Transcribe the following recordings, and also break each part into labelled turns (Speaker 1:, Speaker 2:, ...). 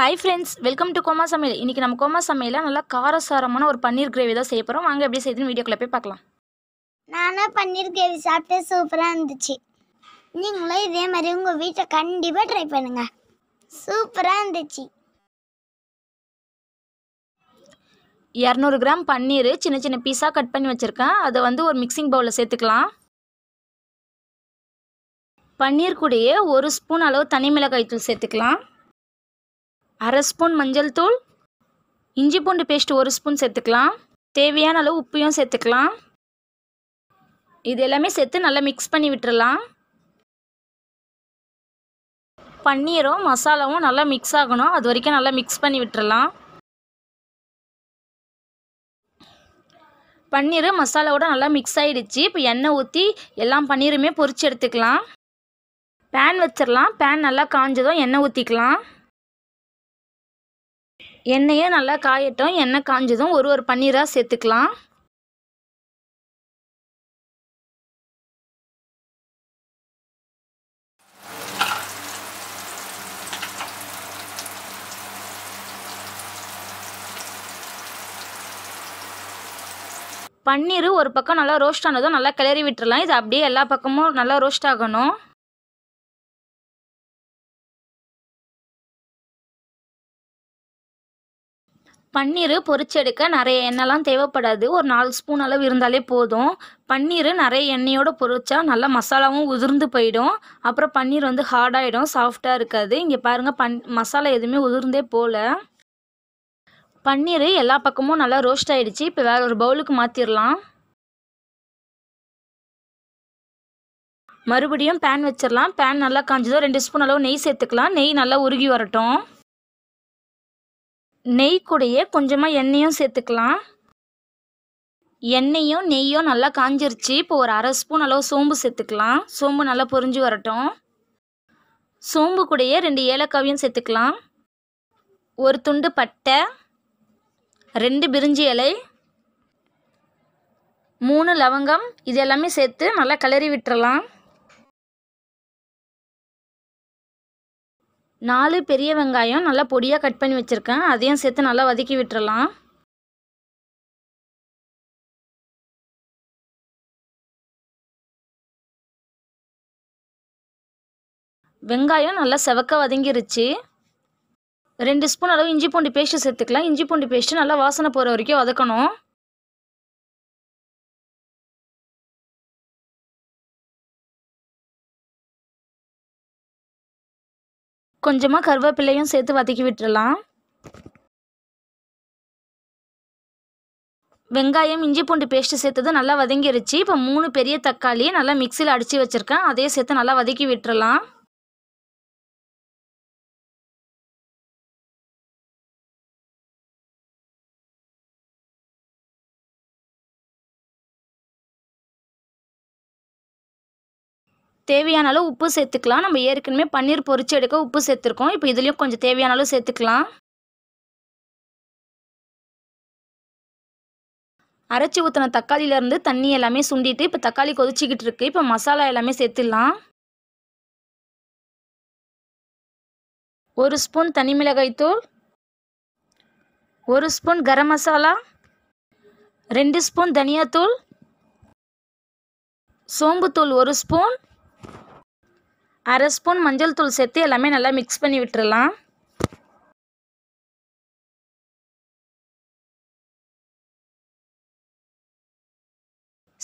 Speaker 1: hi friends welcome to கோமா சமையல் இன்னைக்கு நம்ம கோமா சமையல நல்லா காரசாரமான ஒரு பன்னீர் கிரேவி தான் செய்ய போகிறோம் வாங்க எப்படி செய்யுதுன்னு வீடியோக்குள்ள போய் பார்க்கலாம் நானும் பன்னீர் கிரேவி சாப்பிட்டு சூப்பராக இருந்துச்சு நீங்களும் இதே மாதிரி உங்கள் வீட்டை கண்டிப்பாக ட்ரை பண்ணுங்கள் சூப்பராக இருந்துச்சு இரநூறு கிராம் பன்னீர் சின்ன சின்ன பீஸாக கட் பண்ணி வச்சுருக்கேன் அதை வந்து ஒரு மிக்சிங் பவுலில் சேர்த்துக்கலாம் பன்னீர் கூடயே ஒரு ஸ்பூன் அளவு தனி மிளகாய் தூள் சேர்த்துக்கலாம் அரை ஸ்பூன் மஞ்சள் தூள் இஞ்சி பூண்டு பேஸ்ட் ஒரு ஸ்பூன் சேர்த்துக்கலாம் தேவையான அளவு உப்பையும் சேர்த்துக்கலாம் இது எல்லாமே சேர்த்து நல்லா மிக்ஸ் பண்ணி விட்டுடலாம் பன்னீரும் மசாலாவும் நல்லா மிக்ஸ் ஆகணும் அது வரைக்கும் நல்லா மிக்ஸ் பண்ணி விட்டுறலாம் பன்னீர் மசாலாவோட நல்லா மிக்ஸ் ஆகிடுச்சு இப்போ எண்ணெய் ஊற்றி எல்லாம் பன்னீருமே பொறிச்சு எடுத்துக்கலாம் பேன் வச்சிடலாம் பேன் நல்லா காஞ்சதும் எண்ணெய் ஊற்றிக்கலாம்
Speaker 2: எண்ணெயே நல்லா காயட்டும் எண்ணெய் காஞ்சதும் ஒரு ஒரு பன்னீராக சேர்த்துக்கலாம்
Speaker 1: பன்னீர் ஒரு பக்கம் நல்லா ரோஸ்ட் ஆனதும் நல்லா கிளறி விட்டுறலாம் இது அப்படியே எல்லா பக்கமும் நல்லா ரோஸ்ட்
Speaker 2: ஆகணும் பன்னீர் பொறிச்செடுக்க நிறைய எண்ணெய்லாம் தேவைப்படாது
Speaker 1: ஒரு நாலு ஸ்பூன் அளவு இருந்தாலே போதும் பன்னீர் நிறைய எண்ணெயோடு பொரிச்சா நல்லா மசாலாவும் உதிர்ந்து போயிடும் அப்புறம் பன்னீர் வந்து ஹார்டாகிடும் சாஃப்டாக இருக்காது இங்கே பாருங்கள் பன் மசாலா எதுவுமே உதிர்ந்தே போகல பன்னீர் எல்லா பக்கமும் நல்லா ரோஸ்ட் ஆகிடுச்சு இப்போ வேறு ஒரு பவுலுக்கு மாற்றிடலாம் மறுபடியும் பேன் வச்சிடலாம் பேன் நல்லா காஞ்சதும் ரெண்டு ஸ்பூன் அளவு நெய் சேர்த்துக்கலாம் நெய் நல்லா உருகி வரட்டும் நெய் கூடையே கொஞ்சமாக எண்ணெயும் சேர்த்துக்கலாம் எண்ணெயும் நெய்யும் நல்லா காஞ்சிருச்சு இப்போ ஒரு அரை ஸ்பூன் அளவு சோம்பு சேர்த்துக்கலாம் சோம்பு நல்லா பொரிஞ்சு வரட்டும் சோம்பு கூடையே ரெண்டு ஏலக்காவையும் சேர்த்துக்கலாம் ஒரு துண்டு பட்டை ரெண்டு பிரிஞ்சி இலை மூணு லவங்கம் இது எல்லாமே சேர்த்து நல்லா கிளறி விட்டுறலாம் நாலு பெரிய வெங்காயம் நல்லா
Speaker 2: பொடியாக கட் பண்ணி வச்சுருக்கேன் அதையும் சேர்த்து நல்லா வதக்கி விட்டுறலாம் வெங்காயம் நல்லா செவக்க வதங்கிருச்சு ரெண்டு ஸ்பூன் அளவு இஞ்சி பூண்டு பேஸ்ட்டு சேர்த்துக்கலாம் இஞ்சி பூண்டு பேஸ்ட்டு நல்லா வாசனை போகிற வரைக்கும் வதக்கணும் கொஞ்சமாக கருவேப்பிலையும் சேர்த்து வதக்கி விட்டுடலாம் வெங்காயம்
Speaker 1: இஞ்சி பூண்டு பேஸ்ட்டு சேர்த்தது நல்லா வதங்கிருச்சு இப்போ மூணு பெரிய தக்காளி நல்லா மிக்சியில் அடித்து வச்சுருக்கேன் அதையே
Speaker 2: சேர்த்து நல்லா வதக்கி விட்டுறலாம்
Speaker 1: தேவையான அளவு உப்பு சேர்த்துக்கலாம் நம்ம ஏற்கனவே பன்னீர் பொறிச்சு எடுக்க உப்பு சேர்த்துருக்கோம் இப்போ இதுலேயும் கொஞ்சம் தேவையான அளவு சேர்த்துக்கலாம் அரைச்சி ஊற்றின தக்காளியிலேருந்து தண்ணி எல்லாமே சுண்டிட்டு இப்போ தக்காளி கொதிச்சிக்கிட்டு இருக்கு இப்போ மசாலா எல்லாமே சேர்த்துடலாம் ஒரு ஸ்பூன் தனி மிளகாய்த்தூள் ஒரு ஸ்பூன் கரம் மசாலா ரெண்டு ஸ்பூன் தனியாத்தூள் சோம்புத்தூள் ஒரு ஸ்பூன்
Speaker 2: அரை ஸ்பூன் மஞ்சள் தூள் சேர்த்து எல்லாமே நல்லா மிக்ஸ் பண்ணி விட்டுறலாம்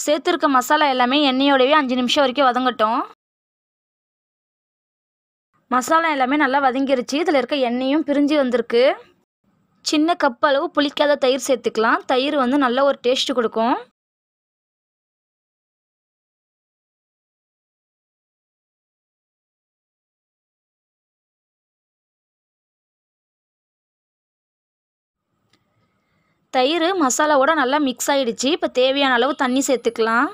Speaker 2: சேர்த்துருக்க மசாலா எல்லாமே எண்ணெயோடவே அஞ்சு நிமிஷம் வரைக்கும் வதங்கட்டும்
Speaker 1: மசாலா எல்லாமே நல்லா வதங்கிருச்சு இதில் இருக்க எண்ணெயும் பிரிஞ்சு வந்திருக்கு சின்ன கப் அளவு புளிக்காத தயிர் சேர்த்துக்கலாம் தயிர் வந்து நல்ல ஒரு டேஸ்ட்டு
Speaker 2: கொடுக்கும் தயிர் மசாலாவோட நல்லா மிக்ஸ் ஆகிடுச்சு இப்போ தேவையான அளவு தண்ணி சேர்த்துக்கலாம்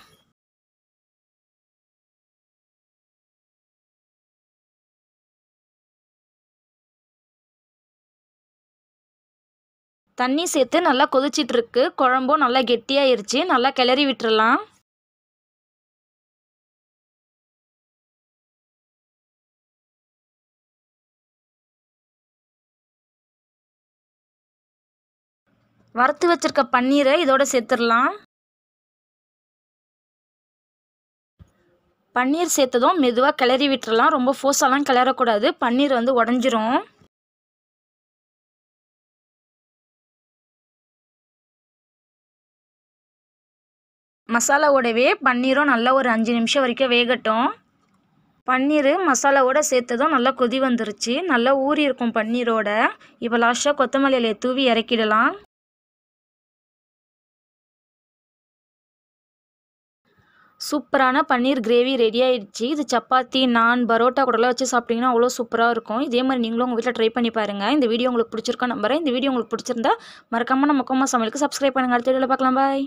Speaker 2: தண்ணி சேர்த்து நல்லா கொதிச்சிட்ருக்கு குழம்பும் நல்லா கெட்டியாயிருச்சு நல்லா கிளறி விட்டுறலாம் வறுத்து வச்சிருக்க பன்னீரை இதோட சேர்த்துடலாம் பன்னீர் சேர்த்ததும் மெதுவாக கிளறி விட்டுறலாம் ரொம்ப ஃபோர்ஸாலாம் கிளறக்கூடாது பன்னீர் வந்து உடஞ்சிரும் மசாலாவோடவே பன்னீரும் நல்லா ஒரு அஞ்சு நிமிஷம் வரைக்கும் வேகட்டும்
Speaker 1: பன்னீர் மசாலாவோட சேர்த்ததும் நல்லா கொதி வந்துருச்சு நல்லா ஊறி இருக்கும் பன்னீரோட இப்போ லாஸ்ட்டாக கொத்தமல்லியில் தூவி இறக்கிடலாம் சூப்பரான பன்னீர் கிரேவி ரெடி ஆகிடுச்சு இது சப்பாத்தி நான் பரோட்டா கூடலாம் வச்சு சாப்பிட்டிங்கன்னா அவ்வளோ சூப்பராக இருக்கும் இதே மாதிரி நீங்களும் உங்கள் வீட்டில் ட்ரை பண்ணி பாருங்கள் இந்த
Speaker 2: வீடியோ உங்களுக்கு பிடிச்சிருக்கோம் நம்புறேன் இந்த வீடியோ உங்களுக்கு பிடிச்சிருந்தா மறக்காமல் நம்ம கொம்மா சமையலுக்கு சப்ஸ்கிரைப் பண்ணுங்கள் அடுத்த வீடியோவில் பார்க்கலாம் பாய்